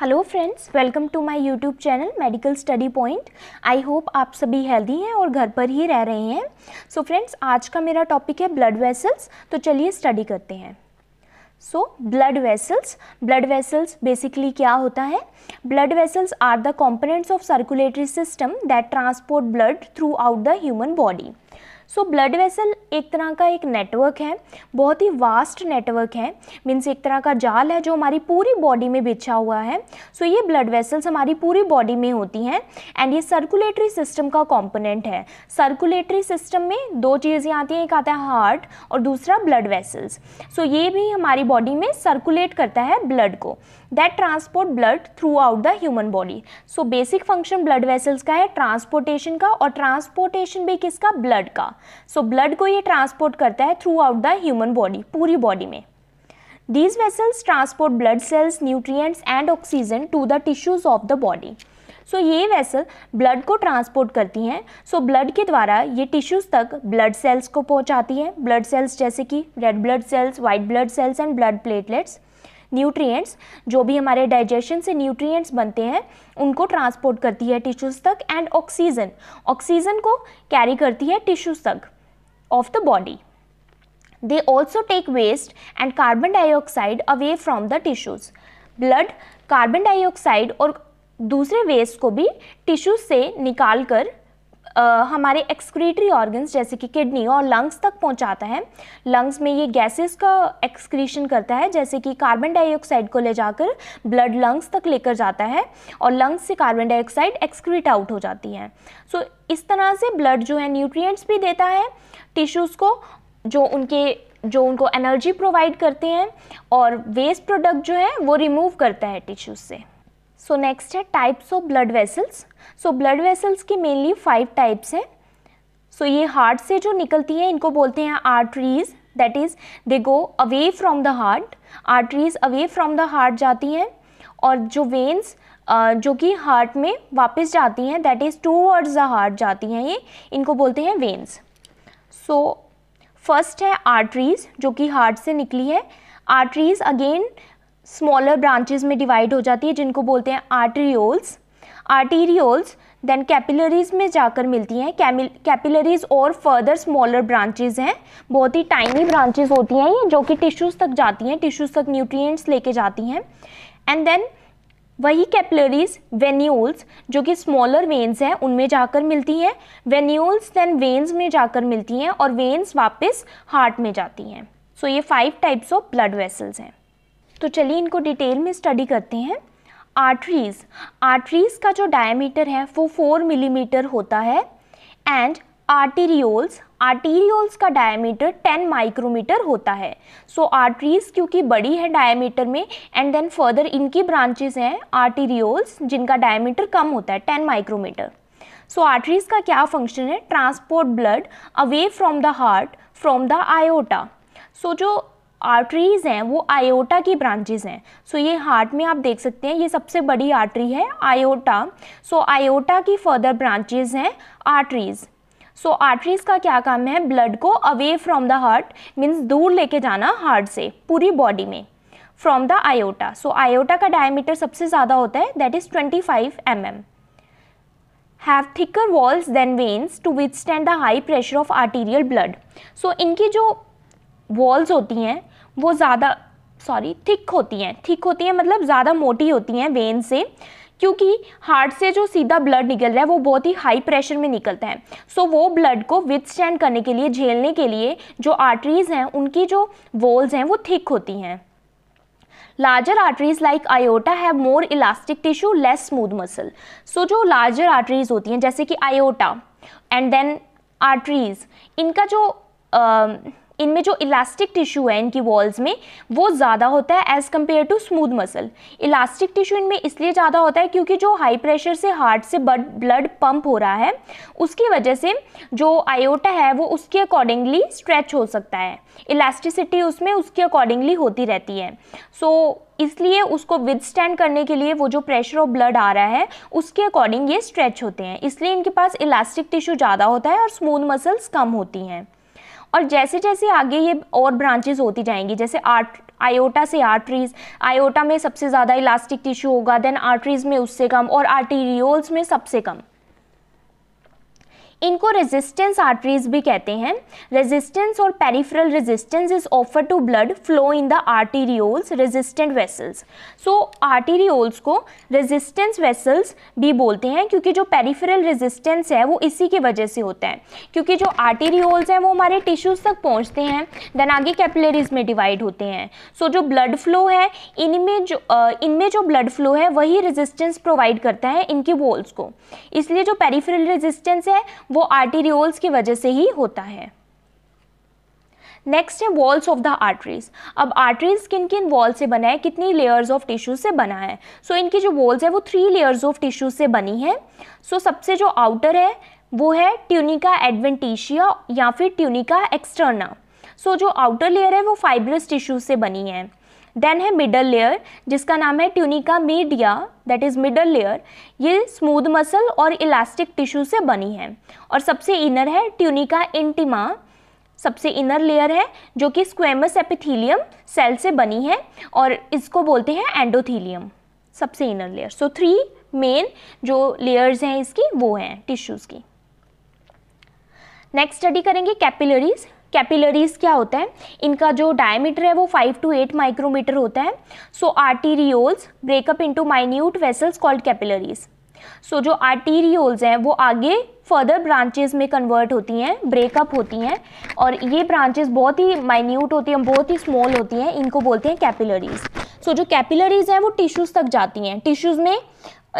Hello friends welcome to my YouTube channel medical study point I hope आप सभी healthy हैं और घर पर ही रह रहे हैं सो so फ्रेंड्स आज का मेरा टॉपिक है ब्लड वेसल्स तो चलिए स्टडी करते हैं so blood vessels blood vessels basically क्या होता है blood vessels are the components of circulatory system that transport blood throughout the human body so blood vessel एक तरह का एक नेटवर्क है बहुत ही वास्ट नेटवर्क है मीन्स एक तरह का जाल है जो हमारी पूरी बॉडी में बिछा हुआ है सो so, ये ब्लड वेसल्स हमारी पूरी बॉडी में होती हैं एंड ये सर्कुलेटरी सिस्टम का कॉम्पोनेंट है सर्कुलेटरी सिस्टम में दो चीज़ें आती हैं एक आता है हार्ट और दूसरा ब्लड वेसल्स सो ये भी हमारी बॉडी में सर्कुलेट करता है ब्लड को that transport blood throughout the human body so basic function blood vessels का है ट्रांसपोर्टेशन का और ट्रांसपोर्टेशन भी किसका ब्लड का सो so, ब्लड को ये ट्रांसपोर्ट करता है throughout the human body पूरी बॉडी में these vessels transport blood cells nutrients and oxygen to the tissues of the body so ये वेसल ब्लड को ट्रांसपोर्ट करती हैं सो so, ब्लड के द्वारा ये टिश्यूज़ तक ब्लड सेल्स को पहुँचाती हैं ब्लड सेल्स जैसे कि red blood cells white blood cells and blood platelets nutrients जो भी हमारे डाइजेशन से न्यूट्रिएंट्स बनते हैं उनको ट्रांसपोर्ट करती है टिश्यूज़ तक एंड ऑक्सीजन ऑक्सीजन को कैरी करती है टिश्यूज़ तक of the body they also take waste and carbon dioxide away from the tissues blood carbon dioxide और दूसरे वेस्ट को भी टिश्यूज से निकाल कर आ, हमारे एक्सक्रीटरी ऑर्गन्स जैसे कि किडनी और लंग्स तक पहुंचाता है लंग्स में ये गैसेस का एक्सक्रीशन करता है जैसे कि कार्बन डाइऑक्साइड को ले जाकर ब्लड लंग्स तक लेकर जाता है और लंग्स से कार्बन डाइऑक्साइड एक्सक्रीट आउट हो जाती है सो so, इस तरह से ब्लड जो है न्यूट्रियट्स भी देता है टिश्यूज़ को जो उनके जो उनको एनर्जी प्रोवाइड करते हैं और वेस्ट प्रोडक्ट जो है वो रिमूव करता है टिश्यूज़ से सो नेक्स्ट है types of blood vessels so blood vessels की मेनली फाइव टाइप्स हैं सो ये हार्ट से जो निकलती हैं इनको बोलते हैं arteries that is they go away from the heart arteries away from the heart जाती हैं और जो वेन्स जो कि हार्ट में वापस जाती हैं that is towards the heart जाती हैं ये इनको बोलते हैं वेन्स सो फर्स्ट है आर्टरीज जो कि हार्ट से निकली है आर्टरीज अगेन स्मॉलर ब्रांचेज में डिवाइड हो जाती है जिनको बोलते हैं आर्टरियोल्स आर्टीरियोल्स देन कैपिलरीज में जाकर मिलती हैं कैपिलरीज और फर्दर स्मॉलर ब्रांचेज हैं बहुत ही टाइनी ब्रांचेज होती हैं ये जो कि टिश्यूज़ तक जाती हैं टिश्यूज़ तक न्यूट्रिएंट्स लेके जाती हैं एंड देन वही कैपिलरीज वेन्यूल्स जो कि स्मॉलर वेन्स हैं उनमें जाकर मिलती हैं वेन्यूल्स देन वेन्स में जाकर मिलती हैं और वेन्स वापस हार्ट में जाती हैं सो so, ये five types of blood vessels हैं तो चलिए इनको डिटेल में स्टडी करते हैं आर्टरीज आर्टरीज का जो डायमीटर है वो फोर मिलीमीटर होता है एंड आर्टीरियोल्स आर्टीरियोल्स का डायमीटर 10 माइक्रोमीटर होता है सो so, आर्टरीज क्योंकि बड़ी है डायमीटर में एंड देन फर्दर इनकी ब्रांचेस हैं आर्टीरियोल्स जिनका डायमीटर कम होता है 10 माइक्रोमीटर सो आर्टरीज का क्या फंक्शन है transport blood away from the heart from the aorta so जो आर्टरीज हैं वो आयोटा की ब्रांचेज हैं सो so, ये हार्ट में आप देख सकते हैं ये सबसे बड़ी आर्टरी है आयोटा सो so, आयोटा की फर्दर ब्रांचेज हैं आर्टरीज सो so, आर्टरीज का क्या काम है ब्लड को away from the heart means दूर लेके जाना हार्ट से पूरी बॉडी में from the aorta so aorta का डायमीटर सबसे ज़्यादा होता है that is 25 five M M have thicker walls than veins to withstand the high pressure of arterial blood so इनकी जो वॉल्स होती हैं वो ज़्यादा सॉरी थिक होती हैं थिक होती हैं मतलब ज़्यादा मोटी होती हैं वेन से क्योंकि हार्ट से जो सीधा ब्लड निकल रहा है वो बहुत ही हाई प्रेशर में निकलता है सो so, वो ब्लड को विथस्टैंड करने के लिए झेलने के लिए जो आर्टरीज़ हैं उनकी जो वॉल्स हैं वो थिक होती हैं larger arteries like aorta have more elastic tissue less smooth muscle so जो लार्जर आर्टरीज होती हैं जैसे कि आयोटा एंड देन आर्टरीज इनका जो uh, इनमें जो इलास्टिक टिश्यू है इनकी वॉल्स में वो ज़्यादा होता है as compare to smooth muscle elastic tissue इनमें इसलिए ज़्यादा होता है क्योंकि जो हाई प्रेशर से हार्ट से ब्लड पम्प हो रहा है उसकी वजह से जो आयोटा है वो उसके अकॉर्डिंगली स्ट्रेच हो सकता है इलास्टिसिटी उसमें उसके अकॉर्डिंगली होती रहती है सो so, इसलिए उसको विद स्टैंड करने के लिए वो जो प्रेशर ऑफ ब्लड आ रहा है उसके अकॉर्डिंग ये स्ट्रेच होते हैं इसलिए इनके पास इलास्टिक टिश्यू ज़्यादा होता है और स्मूथ मसल्स कम होती हैं और जैसे जैसे आगे ये और ब्रांचेज होती जाएंगी जैसे आर्ट आयोटा से आर्टरीज आयोटा में सबसे ज़्यादा इलास्टिक टिश्यू होगा देन आर्टरीज में उससे कम और आर्टीरियोल्स में सबसे कम इनको रेजिस्टेंस आर्टरीज भी कहते हैं रेजिस्टेंस और peripheral resistance is offer to blood flow in the arterioles resistant vessels so arterioles को रेजिस्टेंस वेसल्स भी बोलते हैं क्योंकि जो पेरिफेरल रेजिस्टेंस है वो इसी की वजह से होता है क्योंकि जो आर्टीरियोल्स हैं वो हमारे टिश्यूज़ तक पहुँचते हैं देन आगे कैपिलरीज में डिवाइड होते हैं सो so, जो ब्लड फ्लो है इनमें जो इनमें जो ब्लड फ्लो है वही रेजिस्टेंस प्रोवाइड करता है इनकी वॉल्स को इसलिए जो पेरिफेरल रेजिस्टेंस है वो आर्टीरियोल्स की वजह से ही होता है नेक्स्ट है वॉल्स ऑफ द आर्टरीज अब आर्टरीज किन किन वॉल से बना है कितनी लेयर्स ऑफ टिश्यू से बना है सो so, इनकी जो वॉल्स है वो थ्री लेयर्स ऑफ टिश्यू से बनी है सो so, सबसे जो आउटर है वो है ट्यूनिका एडवेंटिशिया या फिर ट्यूनिका एक्सटर्ना सो so, जो आउटर लेयर है वो फाइब्रस टिश्यू से बनी है देन है मिडल लेयर जिसका नाम है tunica media that is middle layer ये स्मूद मसल और इलास्टिक टिश्यू से बनी है और सबसे इनर है ट्यूनिका इंटिमा सबसे इनर लेयर है जो कि स्क्वेमस एपिथीलियम सेल से बनी है और इसको बोलते हैं एंडोथीलियम सबसे inner layer so three main जो लेयर्स हैं इसकी वो हैं टिश्यूज़ की नेक्स्ट स्टडी करेंगे कैपिलरीज कैपिलरीज क्या होते हैं इनका जो डायमीटर है वो फाइव टू एट माइक्रोमीटर होता है so arterioles break up into minute vessels called capillaries so जो आर्टीरियोल्स हैं वो आगे फर्दर ब्रांचेस में कन्वर्ट होती हैं ब्रेकअप होती हैं और ये ब्रांचेस बहुत ही माइन्यूट होती हैं बहुत ही स्मॉल होती हैं इनको बोलते हैं कैपिलरीज सो जो कैपिलरीज हैं वो टिश्यूज़ तक जाती हैं टिश्यूज़ में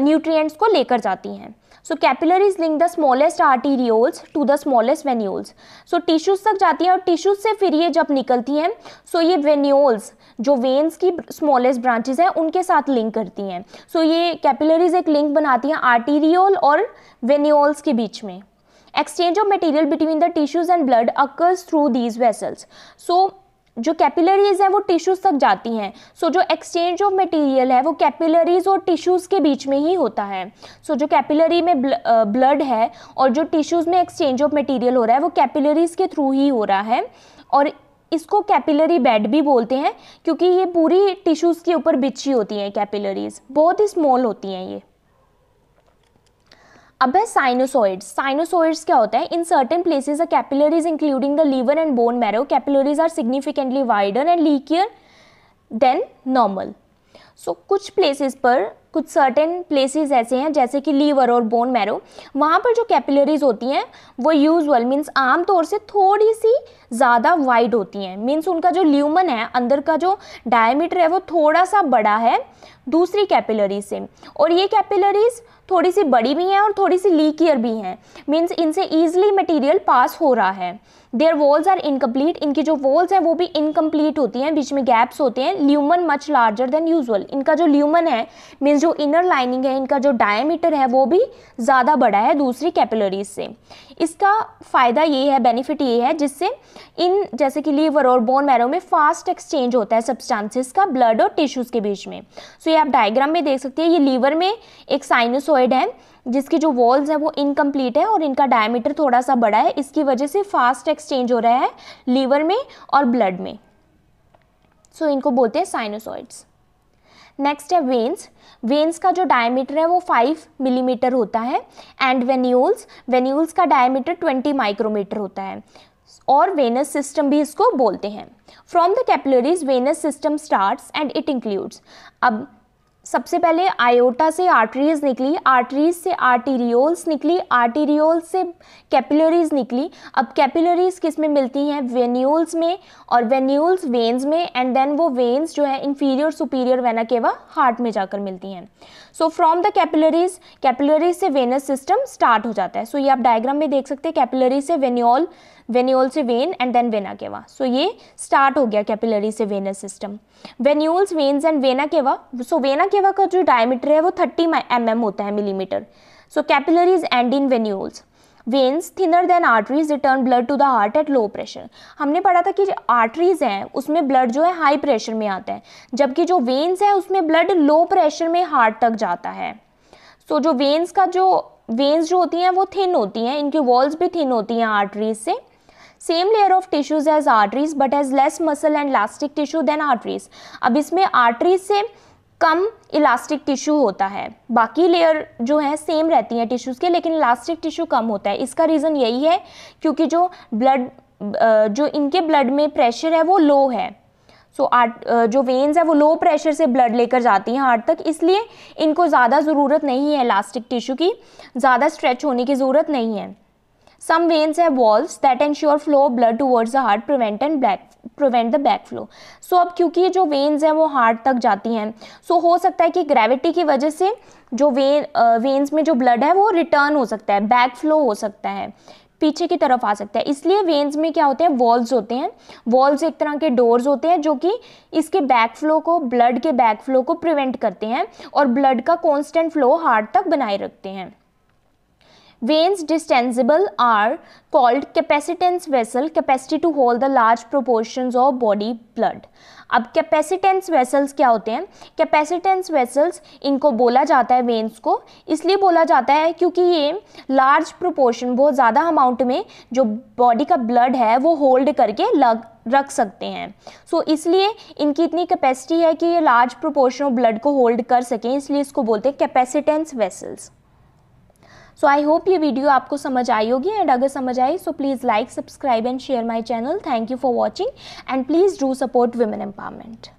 न्यूट्रिएंट्स को लेकर जाती हैं so capillaries link the smallest arterioles to the smallest venules so tissues तक जाती हैं और टिश्यूज से फिर ये जब निकलती हैं सो so ये वेन्यूल्स जो वेन्स की स्मॉलेस्ट ब्रांचेज हैं उनके साथ लिंक करती हैं सो so ये कैपिलरीज एक लिंक बनाती हैं आर्टीरियोल और वेन्यूल्स के बीच में exchange of material between the tissues and blood occurs through these vessels so जो कैपिलरीज हैं वो टिश्यूज़ तक जाती हैं सो so, जो एक्सचेंज ऑफ मटेरियल है वो कैपिलरीज और टिश्यूज़ के बीच में ही होता है सो so, जो कैपिलरी में ब्लड है और जो टिश्यूज़ में एक्सचेंज ऑफ मटेरियल हो रहा है वो कैपिलरीज के थ्रू ही हो रहा है और इसको कैपिलरी बेड भी बोलते हैं क्योंकि ये पूरी टिश्यूज़ के ऊपर बिछी होती हैं कैपिलरीज बहुत ही स्मॉल होती हैं ये अब है साइनोसॉइड साइनोसॉइड्स क्या होता है in certain places are capillaries including the liver and bone marrow capillaries are significantly wider and leakier than normal so कुछ प्लेसेस पर कुछ सर्टेन प्लेसेस ऐसे हैं जैसे कि लीवर और बोन मैरो वहाँ पर जो कैपिलरीज होती हैं वो यूजुअल मीन्स आमतौर से थोड़ी सी ज़्यादा वाइड होती हैं मीन्स उनका जो ल्यूमन है अंदर का जो डायमीटर है वो थोड़ा सा बड़ा है दूसरी कैपिलरीज से और ये कैपिलरीज थोड़ी सी बड़ी भी हैं और थोड़ी सी लीकियर भी हैं मीन्स इनसे ईजिली मटीरियल पास हो रहा है देयर वॉल्स आर इनकम्प्लीट इनकी जो वॉल्स हैं वो भी इनकम्प्लीट होती हैं बीच में गैप्स होते हैं lumen much larger than usual इनका जो ल्यूमन है मीन्स मीन्स जो इनर लाइनिंग है इनका जो डायमीटर है वो भी ज़्यादा बड़ा है दूसरी कैपिलरीज से इसका फ़ायदा ये है बेनिफिट ये है जिससे इन जैसे कि लीवर और बोन मैरो में फास्ट एक्सचेंज होता है सब्सटांसिस का ब्लड और टिश्यूज़ के बीच में सो so, ये आप डायग्राम में देख सकते हैं ये लीवर में एक साइनोसॉइड है जिसकी जो वॉल्स हैं वो इनकम्प्लीट है और इनका डायमीटर थोड़ा सा बड़ा है इसकी वजह से फास्ट एक्सचेंज हो रहा है लीवर में और ब्लड में सो so, इनको बोलते हैं साइनोसॉइड्स नेक्स्ट है वेन्स वेन्स का जो डायमीटर है वो 5 मिलीमीटर mm होता है एंड वेन्यूल्स वेन्यूल्स का डायमीटर 20 माइक्रोमीटर होता है और वेनस सिस्टम भी इसको बोलते हैं from the capillaries venous system starts and it includes अब सबसे पहले आयोटा से आर्टरीज निकली आर्टरीज से आर्टीरियोल्स निकली आर्टीरियोल्स से कैपिलरीज निकली अब कैपिलरीज किस में मिलती हैं वेन्यूल्स में और वेन्यूल्स वेन्स में एंड देन वो वेन्स जो है inferior superior vena cava heart में जाकर मिलती हैं so from the capillaries capillary से वेनस सिस्टम स्टार्ट हो जाता है सो so, ये आप डायग्राम में देख सकते हैं कैपिलरी से वेन्योल वेन्यूल से vein and then vena cava so so, ये स्टार्ट हो गया कैपिलरी से venous system venules veins and vena cava so vena cava का जो डायमीटर है वो थर्टी एम mm होता है millimetre so capillaries and in venules veins thinner than arteries return blood to the heart at low pressure हमने पढ़ा था कि आर्टरीज हैं उसमें ब्लड जो है हाई प्रेशर में आता है जबकि जो वेन्स है उसमें ब्लड लो प्रेशर में हार्ट तक जाता है सो so, जो वेन्स का जो वेन्स जो होती हैं वो थिन होती हैं इनकी वॉल्स भी थिन होती हैं आर्टरीज से same layer of tissues as arteries but as less muscle and elastic tissue than arteries अब इसमें आर्टरीज से कम इलास्टिक टिश्यू होता है बाकी लेयर जो है सेम रहती हैं टिश्यूज़ के लेकिन इलास्टिक टिश्यू कम होता है इसका रीज़न यही है क्योंकि जो ब्लड जो इनके ब्लड में प्रेशर है वो लो है सो so, आर्ट जो वेन्स है वो लो प्रेशर से ब्लड लेकर जाती हैं हार्ट तक इसलिए इनको ज़्यादा ज़रूरत नहीं है इलास्टिक टिश्यू की ज़्यादा स्ट्रेच होने की ज़रूरत नहीं है Some veins have walls that ensure flow of blood towards the heart prevent and black prevent the back flow so अब क्योंकि ये जो वेन्स हैं वो हार्ट तक जाती हैं सो so, हो सकता है कि ग्रेविटी की वजह से जो वेन वेन्स में जो ब्लड है वो रिटर्न हो सकता है बैक फ्लो हो सकता है पीछे की तरफ आ सकता है इसलिए वेन्स में क्या होते हैं वॉल्स होते हैं वॉल्स एक तरह के डोर्स होते हैं जो कि इसके बैक फ्लो को ब्लड के बैक फ्लो को प्रिवेंट करते हैं और ब्लड का कॉन्स्टेंट फ्लो हार्ट तक बनाए रखते हैं Veins distensible are called capacitance vessel, capacity to hold the large proportions of body blood. अब कैपेसिटेंस वेसल्स क्या होते हैं कैपेसिटेंस वेसल्स इनको बोला जाता है वेन्स को इसलिए बोला जाता है क्योंकि ये लार्ज प्रोपोर्शन बहुत ज़्यादा अमाउंट में जो बॉडी का ब्लड है वो होल्ड करके लग रख सकते हैं सो so, इसलिए इनकी इतनी कैपेसिटी है कि ये लार्ज प्रोपोर्शन ऑफ ब्लड को होल्ड कर सकें इसलिए इसको बोलते हैं capacitance vessels so I hope ये वीडियो आपको समझ आई होगी एंड अगर समझ आई so please like subscribe and share my channel thank you for watching and please do support women empowerment